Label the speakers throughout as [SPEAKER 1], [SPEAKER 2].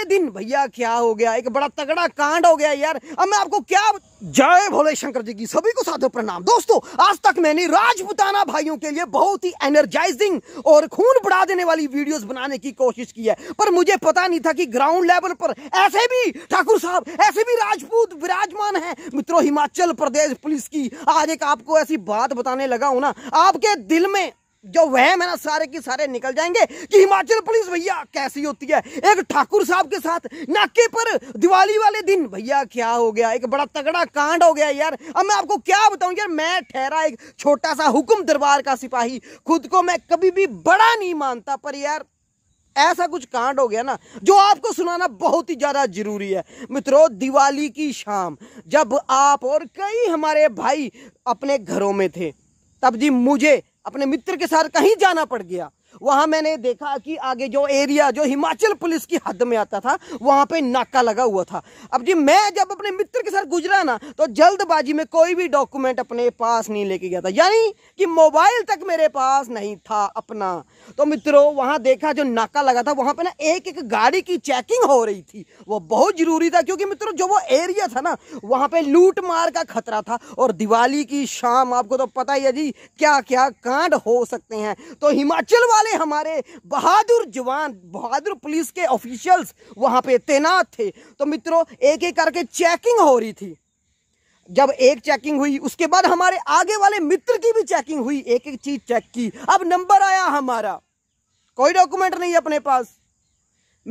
[SPEAKER 1] अगले दिन भैया क्या हो गया एक बड़ा तगड़ा कांड हो गया यार अब मैं आपको क्या जय भोले शंकर जी की सभी को साधो प्रणाम दोस्तों आज तक मैंने राजपुताना भाइयों के लिए बहुत ही एनर्जाइजिंग और खून बढ़ा देने वाली वीडियोस बनाने की कोशिश की है पर मुझे पता नहीं था कि ग्राउंड लेवल पर ऐसे भी ठाकुर साहब ऐसे भी राजपूत विराजमान हैं मित्रों हिमाचल प्रदेश पुलिस की आज एक आपको ऐसी बात बताने लगा हूं ना आपके दिल में जो वहम है ना सारे के सारे निकल जाएंगे कि हिमाचल पुलिस भैया कैसी होती है एक ठाकुर साहब के साथ नाके पर दिवाली वाले दिन भैया क्या हो गया एक बड़ा तगड़ा कांड हो गया यार अब मैं आपको क्या बताऊं यार मैं ठहरा एक छोटा सा हुक्म दरबार का सिपाही खुद को मैं कभी भी बड़ा नहीं मानता पर यार ऐसा कुछ कांड हो गया ना जो आपको सुनाना बहुत ही ज़्यादा ज़रूरी है मित्रों दिवाली की शाम जब आप और कई हमारे भाई अपने घरों में थे तब जी मुझे अपने मित्र के साथ कहीं जाना पड़ गया वहां मैंने देखा कि आगे जो एरिया जो हिमाचल पुलिस की हद में आता था वहां पे नाका लगा हुआ था अब जी मैं जब अपने मित्र के साथ गुजरा ना तो जल्दबाजी में कोई भी डॉक्यूमेंट अपने पास नहीं लेके गया था यानी कि मोबाइल तक मेरे पास नहीं था अपना तो मित्रों वहां देखा जो नाका लगा था वहां पर ना एक एक गाड़ी की चेकिंग हो रही थी वो बहुत ज़रूरी था क्योंकि मित्रों जो वो एरिया था ना वहां पर लूट मार का खतरा था और दिवाली की शाम आपको तो पता ही है जी क्या क्या कांड हो सकते हैं तो हिमाचल वाले वाले हमारे बहादुर जवान बहादुर पुलिस के ऑफिशियल्स वहां पे तैनात थे तो मित्रों एक एक करके चेकिंग हो रही थी जब एक चेकिंग हुई उसके बाद हमारे आगे वाले मित्र की भी चेकिंग हुई एक एक चीज चेक की अब नंबर आया हमारा कोई डॉक्यूमेंट नहीं अपने पास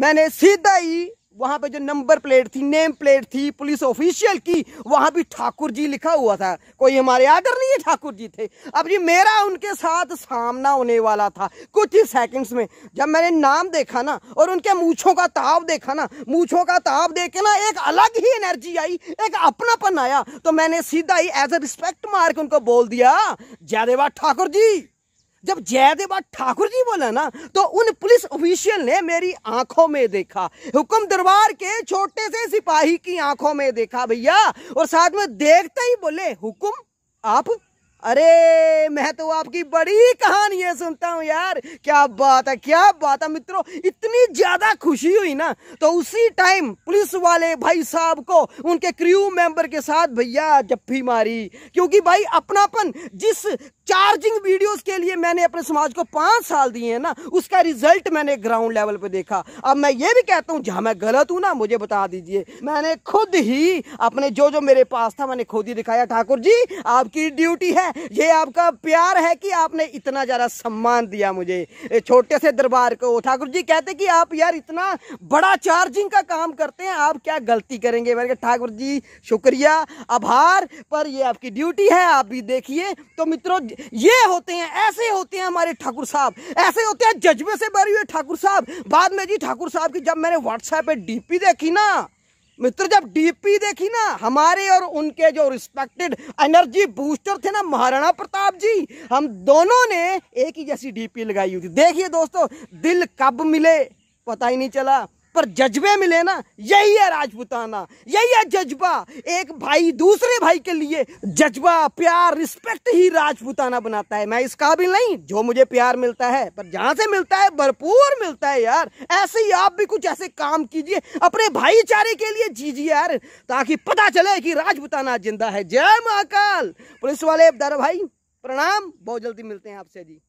[SPEAKER 1] मैंने सीधा ही वहां पे जो नंबर प्लेट थी नेम प्लेट थी पुलिस ऑफिशियल की वहां भी ठाकुर जी लिखा हुआ था कोई हमारे आकर नहीं है ठाकुर जी थे अब जी मेरा उनके साथ सामना होने वाला था कुछ ही सेकंड्स में जब मैंने नाम देखा ना और उनके मूछों का ताव देखा ना मूछों का ताव देख के ना एक अलग ही एनर्जी आई एक अपनापन आया तो मैंने सीधा ही एज ए रिस्पेक्ट मार के उनको बोल दिया जयदेवा ठाकुर जी जब जयदेवा ठाकुर जी बोला ना तो उन पुलिस ऑफिशियल ने मेरी आंखों में देखा हुक्म दरबार के छोटे से सिपाही की आंखों में देखा भैया और साथ में देखते ही बोले हुक्म आप अरे मैं तो आपकी बड़ी कहानियां सुनता हूँ यार क्या बात है क्या बात है मित्रों इतनी ज्यादा खुशी हुई ना तो उसी टाइम पुलिस वाले भाई साहब को उनके क्रू मेंबर के साथ भैया जफ्फी मारी क्योंकि भाई अपनापन जिस चार्जिंग वीडियोस के लिए मैंने अपने समाज को पांच साल दिए हैं ना उसका रिजल्ट मैंने ग्राउंड लेवल पे देखा अब मैं ये भी कहता हूँ जहां मैं गलत हूं ना मुझे बता दीजिए मैंने खुद ही अपने जो जो मेरे पास था मैंने खुद ही दिखाया ठाकुर जी आपकी ड्यूटी है ये आपका प्यार है कि आपने इतना ज़्यादा सम्मान दिया मुझे छोटे से दरबार को ठाकुर जी कहते कि आप यार इतना बड़ा चार्जिंग का काम करते हैं आप क्या गलती करेंगे मैंने कहा ठाकुर जी शुक्रिया आभार पर ये आपकी ड्यूटी है आप भी देखिए तो मित्रों ये होते हैं ऐसे होते हैं हमारे ठाकुर साहब ऐसे होते हैं जज्बे से भरे हुए ठाकुर साहब बाद में जी ठाकुर साहब की जब मैंने व्हाट्सएप पे डीपी देखी ना मित्र जब डीपी देखी ना हमारे और उनके जो रिस्पेक्टेड एनर्जी बूस्टर थे ना महाराणा प्रताप जी हम दोनों ने एक ही जैसी डीपी लगाई हुई थी देखिए दोस्तों दिल कब मिले पता ही नहीं चला पर जज्बे मिले ना यही है राजपूताना यही है जज्बा एक भाई दूसरे भाई के लिए जज्बा प्यार रिस्पेक्ट ही राजपूताना बनाता है मैं इसका भी नहीं जो मुझे प्यार मिलता है पर जहां से मिलता है भरपूर मिलता है यार ऐसे ही आप भी कुछ ऐसे काम कीजिए अपने भाईचारे के लिए जीजिए यार ताकि पता चले कि राजपूताना जिंदा है जय महाकाल पुलिस वाले दर भाई प्रणाम बहुत जल्दी मिलते हैं आपसे जी